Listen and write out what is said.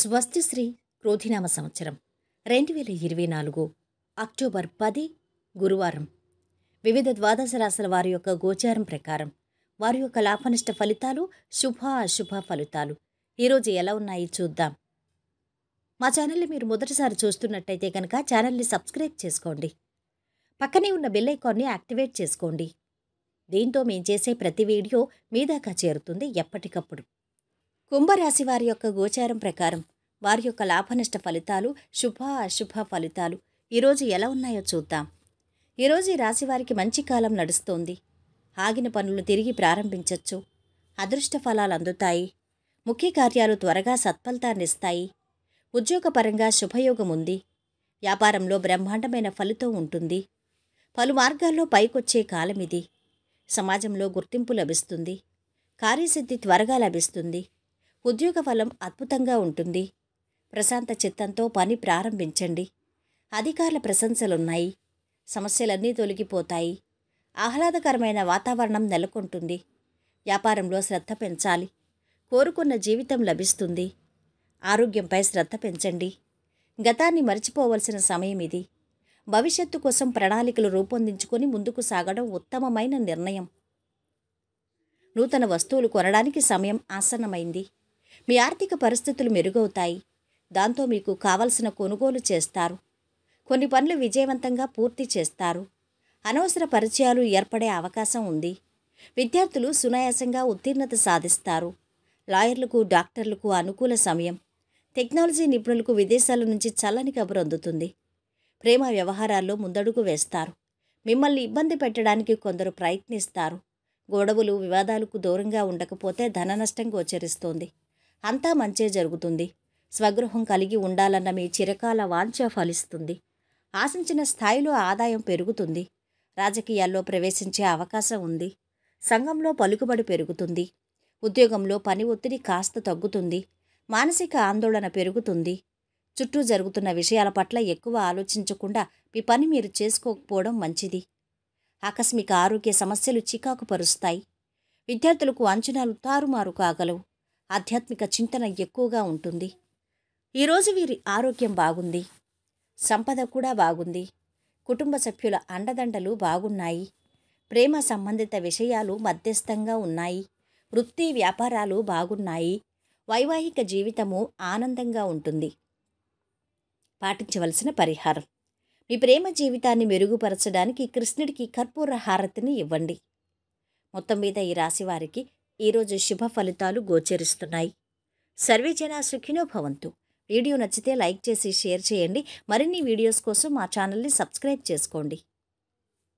స్వస్తిశ్రీ క్రోధినామ సంవత్సరం రెండు వేల ఇరవై నాలుగు అక్టోబర్ పది గురువారం వివిధ ద్వాదశ రాశుల వారి యొక్క గోచారం ప్రకారం వారి యొక్క లాభనిష్ట ఫలితాలు శుభ అశుభ ఫలితాలు ఈరోజు ఎలా ఉన్నాయి చూద్దాం మా ఛానల్ని మీరు మొదటిసారి చూస్తున్నట్టయితే కనుక ఛానల్ని సబ్స్క్రైబ్ చేసుకోండి పక్కనే ఉన్న బెల్ ఐకాన్ని యాక్టివేట్ చేసుకోండి దీంతో మేము చేసే ప్రతి వీడియో మీ దాకా చేరుతుంది ఎప్పటికప్పుడు కుంభరాశి వారి యొక్క గోచారం ప్రకారం వారి యొక్క లాభనష్ట ఫలితాలు శుభ అశుభ ఫలితాలు ఈరోజు ఎలా ఉన్నాయో చూద్దాం ఈరోజు ఈ రాశి వారికి మంచి కాలం నడుస్తోంది ఆగిన పనులు తిరిగి ప్రారంభించవచ్చు అదృష్ట ఫలాలు అందుతాయి ముఖ్య కార్యాలు త్వరగా సత్ఫలితాన్నిస్తాయి ఉద్యోగపరంగా శుభయోగం ఉంది వ్యాపారంలో బ్రహ్మాండమైన ఫలితం ఉంటుంది పలు మార్గాల్లో పైకొచ్చే కాలం ఇది సమాజంలో గుర్తింపు లభిస్తుంది కార్యసిద్ధి త్వరగా లభిస్తుంది ఉద్యోగ ఫలం అద్భుతంగా ఉంటుంది ప్రశాంత చిత్తంతో పని ప్రారంభించండి అధికారుల ప్రశంసలున్నాయి సమస్యలన్నీ తొలగిపోతాయి ఆహ్లాదకరమైన వాతావరణం నెలకొంటుంది వ్యాపారంలో శ్రద్ధ పెంచాలి కోరుకున్న జీవితం లభిస్తుంది ఆరోగ్యంపై శ్రద్ధ పెంచండి గతాన్ని మర్చిపోవలసిన సమయం ఇది భవిష్యత్తు కోసం ప్రణాళికలు రూపొందించుకొని ముందుకు సాగడం ఉత్తమమైన నిర్ణయం నూతన వస్తువులు కొనడానికి సమయం ఆసన్నమైంది మీ ఆర్థిక పరిస్థితులు మెరుగవుతాయి దాంతో మీకు కావలసిన కొనుగోలు చేస్తారు కొన్ని పనులు విజయవంతంగా పూర్తి చేస్తారు అనవసర పరిచయాలు ఏర్పడే అవకాశం ఉంది విద్యార్థులు సునాయాసంగా ఉత్తీర్ణత సాధిస్తారు లాయర్లకు డాక్టర్లకు అనుకూల సమయం టెక్నాలజీ నిపుణులకు విదేశాల నుంచి చల్లని కబురు అందుతుంది ప్రేమ వ్యవహారాల్లో ముందడుగు వేస్తారు మిమ్మల్ని ఇబ్బంది పెట్టడానికి కొందరు ప్రయత్నిస్తారు గొడవలు వివాదాలకు దూరంగా ఉండకపోతే ధన నష్టం గోచరిస్తోంది అంతా మంచే జరుగుతుంది స్వగృహం కలిగి ఉండాలన్న మీ చిరకాల వాంఛ ఫలిస్తుంది ఆశించిన స్థాయిలో ఆదాయం పెరుగుతుంది రాజకీయాల్లో ప్రవేశించే అవకాశం ఉంది సంఘంలో పలుకుబడి పెరుగుతుంది ఉద్యోగంలో పని ఒత్తిడి కాస్త తగ్గుతుంది మానసిక ఆందోళన పెరుగుతుంది చుట్టూ జరుగుతున్న విషయాల పట్ల ఎక్కువ ఆలోచించకుండా మీ పని మీరు చేసుకోకపోవడం మంచిది ఆకస్మిక ఆరోగ్య సమస్యలు చికాకు పరుస్తాయి విద్యార్థులకు అంచనాలు తారుమారు కాగలవు ఆధ్యాత్మిక చింతన ఎక్కువగా ఉంటుంది ఈరోజు వీరి ఆరోగ్యం బాగుంది సంపద కూడా బాగుంది కుటుంబ సభ్యుల అండదండలు బాగున్నాయి ప్రేమ సంబంధిత విషయాలు మధ్యస్థంగా ఉన్నాయి వృత్తి వ్యాపారాలు బాగున్నాయి వైవాహిక జీవితము ఆనందంగా ఉంటుంది పాటించవలసిన పరిహారం మీ ప్రేమ జీవితాన్ని మెరుగుపరచడానికి కృష్ణుడికి కర్పూర హారతిని ఇవ్వండి మొత్తం మీద ఈ రాశి వారికి ఈరోజు శుభ ఫలితాలు గోచరిస్తున్నాయి జన సుఖినో భవంతు వీడియో నచ్చితే లైక్ చేసి షేర్ చేయండి మరిన్ని వీడియోస్ కోసం మా ఛానల్ని సబ్స్క్రైబ్ చేసుకోండి